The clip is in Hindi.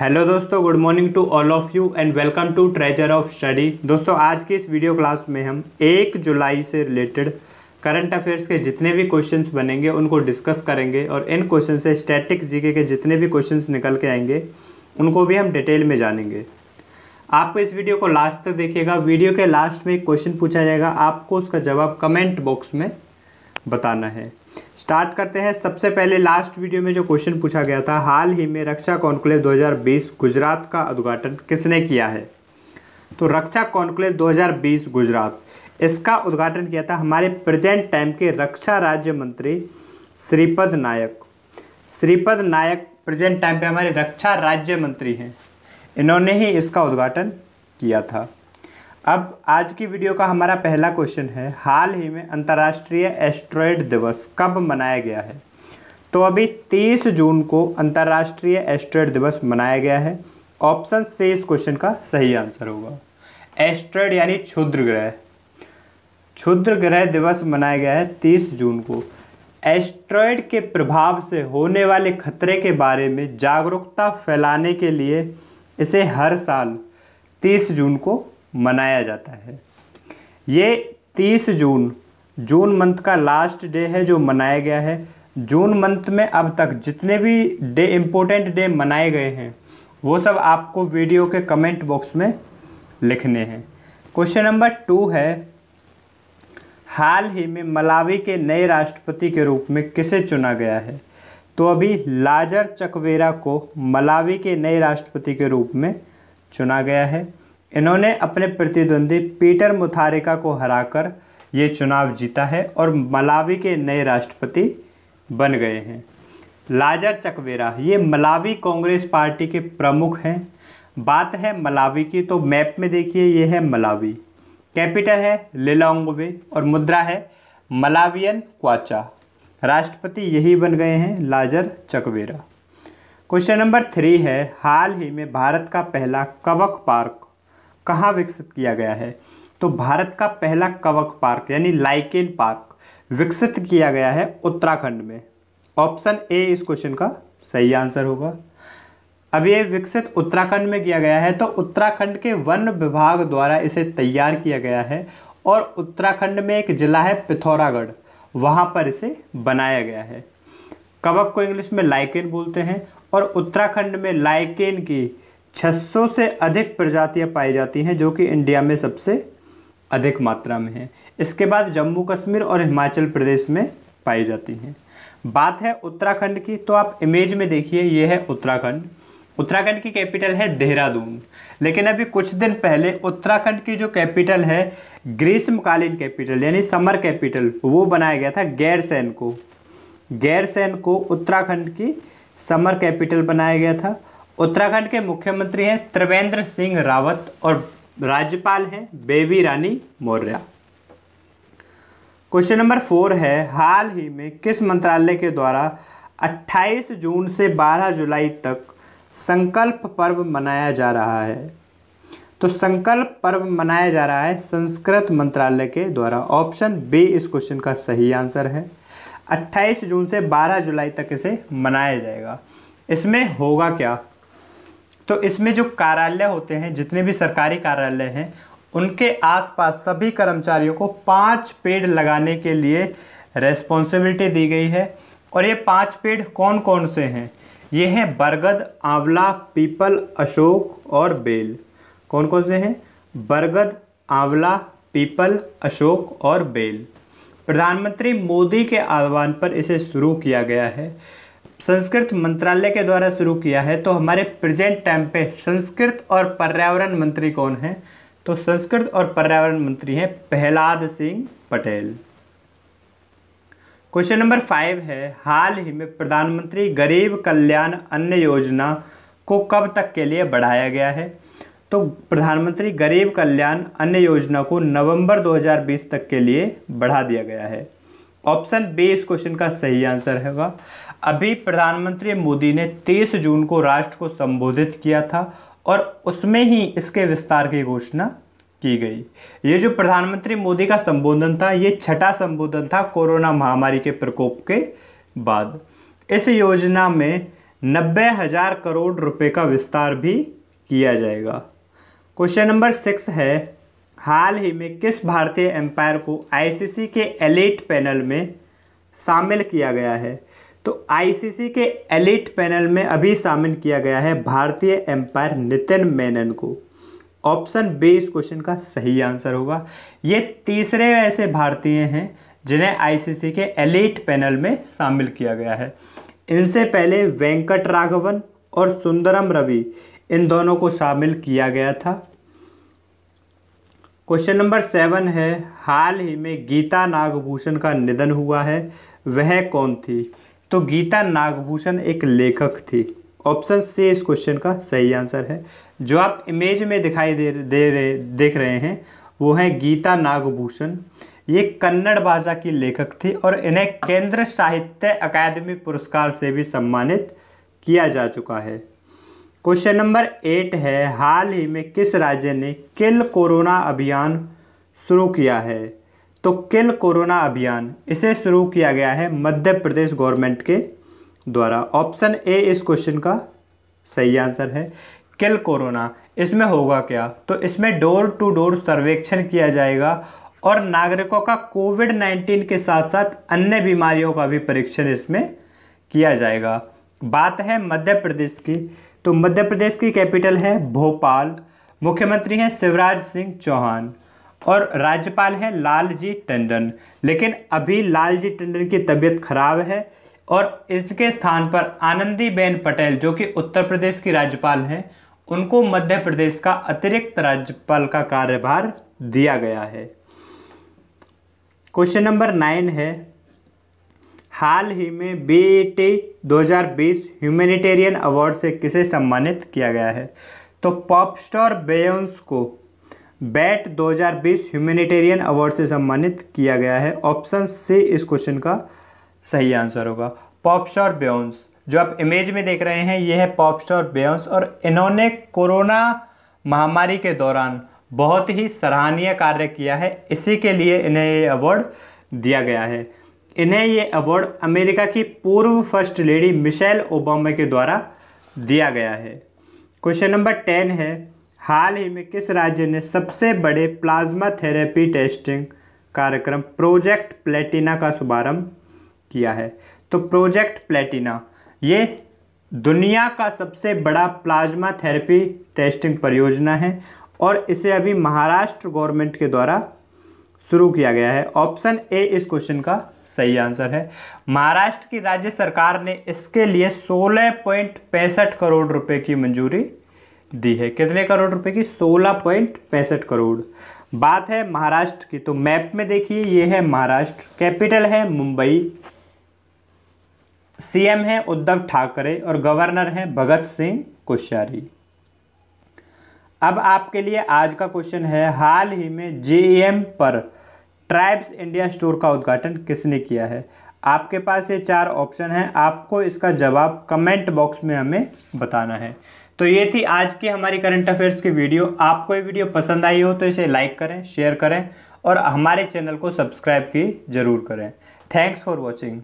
हेलो दोस्तों good morning to all of you and welcome to treasure of study दोस्तों आज की इस वीडियो क्लास में हम एक जुलाई से रिलेटेड करंट अफेयर्स के जितने भी क्वेश्चंस बनेंगे उनको डिस्कस करेंगे और इन क्वेश्चन से स्टैटिक जीके के जितने भी क्वेश्चंस निकल के आएंगे उनको भी हम डिटेल में जानेंगे आपको इस वीडियो को लास्ट तक देखिएगा वीडियो के लास्ट में एक क्वेश्चन पूछा जाएगा आपको उसका जवाब कमेंट बॉक्स में बताना है स्टार्ट करते हैं सबसे पहले लास्ट वीडियो में जो क्वेश्चन पूछा गया था हाल ही में रक्षा कॉन्क्लेव 2020 गुजरात का उद्घाटन किसने किया है तो रक्षा कॉन्क्लेव 2020 गुजरात इसका उद्घाटन किया था हमारे प्रेजेंट टाइम के रक्षा राज्य मंत्री श्रीपद नायक श्रीपद नायक प्रेजेंट टाइम पे हमारे रक्षा राज्य मंत्री हैं इन्होंने ही इसका उद्घाटन किया था अब आज की वीडियो का हमारा पहला क्वेश्चन है हाल ही में अंतर्राष्ट्रीय एस्ट्रॉयड दिवस कब मनाया गया है तो अभी 30 जून को अंतर्राष्ट्रीय एस्ट्रॉयड दिवस मनाया गया है ऑप्शन से इस क्वेश्चन का सही आंसर होगा एस्ट्रॉयड यानी क्षुद्र ग्रह क्षुद्र ग्रह दिवस मनाया गया है तीस जून को एस्ट्रॉयड के प्रभाव से होने वाले खतरे के बारे में जागरूकता फैलाने के लिए इसे हर साल 30 जून को मनाया जाता है ये तीस जून जून मंथ का लास्ट डे है जो मनाया गया है जून मंथ में अब तक जितने भी डे इम्पोर्टेंट डे मनाए गए हैं वो सब आपको वीडियो के कमेंट बॉक्स में लिखने हैं क्वेश्चन नंबर टू है हाल ही में मलावी के नए राष्ट्रपति के रूप में किसे चुना गया है तो अभी लाजर चकवेरा को मलावी के नए राष्ट्रपति के रूप में चुना गया है इन्होंने अपने प्रतिद्वंदी पीटर मुथारिका को हराकर ये चुनाव जीता है और मलावी के नए राष्ट्रपति बन गए हैं लाजर चकवेरा ये मलावी कांग्रेस पार्टी के प्रमुख हैं बात है मलावी की तो मैप में देखिए ये है मलावी कैपिटल है लिलोंगवे और मुद्रा है मलावियन क्वाचा राष्ट्रपति यही बन गए हैं Lazarus Chakwera question number three है हाल ही में भारत का पहला कवक पार्क कहाँ विकसित किया गया है तो भारत का पहला कवक पार्क यानी लाइकेन पार्क विकसित किया गया है उत्तराखंड में ऑप्शन ए इस क्वेश्चन का सही आंसर होगा अब ये विकसित उत्तराखंड में किया गया है तो उत्तराखंड के वन विभाग द्वारा इसे तैयार किया गया है और उत्तराखंड में एक ज़िला है पिथौरागढ़ वहाँ पर इसे बनाया गया है कवक को इंग्लिश में लाइकेन बोलते हैं और उत्तराखंड में लाइकेन की 600 से अधिक प्रजातियां पाई जाती हैं जो कि इंडिया में सबसे अधिक मात्रा में हैं इसके बाद जम्मू कश्मीर और हिमाचल प्रदेश में पाई जाती हैं बात है उत्तराखंड की तो आप इमेज में देखिए ये है उत्तराखंड उत्तराखंड की कैपिटल है देहरादून लेकिन अभी कुछ दिन पहले उत्तराखंड की जो कैपिटल है ग्रीष्मकालीन कैपिटल यानी समर कैपिटल वो बनाया गया था गैरसैन को गैरसैन को उत्तराखंड की समर कैपिटल बनाया गया था उत्तराखंड के मुख्यमंत्री हैं त्रिवेंद्र सिंह रावत और राज्यपाल हैं Baby Rani Maurya question number four है हाल ही में किस मंत्रालय के द्वारा 28 जून से 12 जुलाई तक संकल्प पर्व मनाया जा रहा है तो संकल्प पर्व मनाया जा रहा है संस्कृत मंत्रालय के द्वारा ऑप्शन बी इस क्वेश्चन का सही आंसर है 28 जून से 12 जुलाई तक इसे मनाया जाएगा इसमें होगा क्या तो इसमें जो कार्यालय होते हैं जितने भी सरकारी कार्यालय हैं उनके आसपास सभी कर्मचारियों को पाँच पेड़ लगाने के लिए रेस्पॉन्सिबिलिटी दी गई है और ये पाँच पेड़ कौन कौन से हैं ये हैं बरगद आंवला पीपल अशोक और बेल कौन कौन से हैं बरगद आंवला पीपल अशोक और बेल प्रधानमंत्री मोदी के आह्वान पर इसे शुरू किया गया है संस्कृत मंत्रालय के द्वारा शुरू किया है तो हमारे प्रेजेंट टाइम पे संस्कृत और पर्यावरण मंत्री कौन है तो संस्कृत और पर्यावरण मंत्री हैं Prahlad Singh Patel question number five है हाल ही में प्रधानमंत्री गरीब कल्याण अन्न योजना को कब तक के लिए बढ़ाया गया है तो प्रधानमंत्री गरीब कल्याण अन्न योजना को नवंबर 2020 तक के लिए बढ़ा दिया गया है ऑप्शन बी इस क्वेश्चन का सही आंसर हैगा अभी प्रधानमंत्री मोदी ने 23 जून को राष्ट्र को संबोधित किया था और उसमें ही इसके विस्तार की घोषणा की गई ये जो प्रधानमंत्री मोदी का संबोधन था ये छठा संबोधन था कोरोना महामारी के प्रकोप के बाद इस योजना में नब्बे हज़ार करोड़ रुपए का विस्तार भी किया जाएगा क्वेश्चन नंबर सिक्स है हाल ही में किस भारतीय एम्पायर को आईसीसी के एलिट पैनल में शामिल किया गया है तो आईसीसी के एलिट पैनल में अभी शामिल किया गया है भारतीय एम्पायर नितिन मेनन को ऑप्शन बी इस क्वेश्चन का सही आंसर होगा ये तीसरे ऐसे भारतीय हैं जिन्हें आईसीसी के एलिट पैनल में शामिल किया गया है इनसे पहले वेंकट राघवन और सुंदरम रवि इन दोनों को शामिल किया गया था क्वेश्चन नंबर सेवन है हाल ही में गीता नागभूषण का निधन हुआ है वह कौन थी तो गीता नागभूषण एक लेखक थी ऑप्शन से इस क्वेश्चन का सही आंसर है जो आप इमेज में दिखाई दे दे रहे देख रहे हैं वो हैं गीता नागभूषण ये कन्नड़ भाषा की लेखक थी और इन्हें केंद्र साहित्य अकादमी पुरस्कार से भी सम्मानित किया जा चुका है क्वेश्चन नंबर एट है हाल ही में किस राज्य ने किल कोरोना अभियान शुरू किया है तो किल कोरोना अभियान इसे शुरू किया गया है मध्य प्रदेश गवर्नमेंट के द्वारा ऑप्शन ए इस क्वेश्चन का सही आंसर है किल कोरोना इसमें होगा क्या तो इसमें डोर टू डोर सर्वेक्षण किया जाएगा और नागरिकों का कोविड नाइन्टीन के साथ साथ अन्य बीमारियों का भी परीक्षण इसमें किया जाएगा बात है मध्य प्रदेश की तो मध्य प्रदेश की कैपिटल है भोपाल मुख्यमंत्री हैं शिवराज सिंह चौहान और राज्यपाल हैं लालजी टंडन लेकिन अभी लालजी टंडन की तबीयत खराब है और इसके स्थान पर आनंदीबेन पटेल जो कि उत्तर प्रदेश की राज्यपाल हैं उनको मध्य प्रदेश का अतिरिक्त राज्यपाल का कार्यभार दिया गया है क्वेश्चन नंबर नाइन है हाल ही में बी e बीस ह्यूमैनिटेरियन अवार्ड से किसे सम्मानित किया गया है तो पॉप स्टार बेयोन्स को बैट 2020 ह्यूमैनिटेरियन अवार्ड से सम्मानित किया गया है ऑप्शन सी इस क्वेश्चन का सही आंसर होगा पॉप स्टार बेयोन्स जो आप इमेज में देख रहे हैं ये है पॉप स्टार बेयोन्स और इन्होंने कोरोना महामारी के दौरान बहुत ही सराहनीय कार्य किया है इसी के लिए इन्हें ये अवार्ड दिया गया है इन्हें ये अवार्ड अमेरिका की पूर्व फर्स्ट लेडी मिशेल ओबामा के द्वारा दिया गया है क्वेश्चन नंबर टेन है हाल ही में किस राज्य ने सबसे बड़े प्लाज्मा थेरेपी टेस्टिंग कार्यक्रम प्रोजेक्ट प्लेटिना का शुभारंभ किया है तो प्रोजेक्ट प्लेटिना ये दुनिया का सबसे बड़ा प्लाज्मा थेरेपी टेस्टिंग परियोजना है और इसे अभी महाराष्ट्र गवर्नमेंट के द्वारा शुरू किया गया है ऑप्शन ए इस क्वेश्चन का सही आंसर है महाराष्ट्र की राज्य सरकार ने इसके लिए सोलह पॉइंट पैंसठ करोड़ रुपए की मंजूरी दी है कितने करोड़ रुपए की सोलह पॉइंट पैंसठ करोड़ बात है महाराष्ट्र की तो मैप में देखिए ये है महाराष्ट्र कैपिटल है मुंबई सीएम है उद्धव ठाकरे और गवर्नर है भगत सिंह कोश्यारी अब आपके लिए आज का क्वेश्चन है हाल ही में जे पर ट्राइब्स इंडिया स्टोर का उद्घाटन किसने किया है आपके पास ये चार ऑप्शन हैं आपको इसका जवाब कमेंट बॉक्स में हमें बताना है तो ये थी आज की हमारी करंट अफेयर्स की वीडियो आपको ये वीडियो पसंद आई हो तो इसे लाइक करें शेयर करें और हमारे चैनल को सब्सक्राइब की ज़रूर करें थैंक्स फॉर वॉचिंग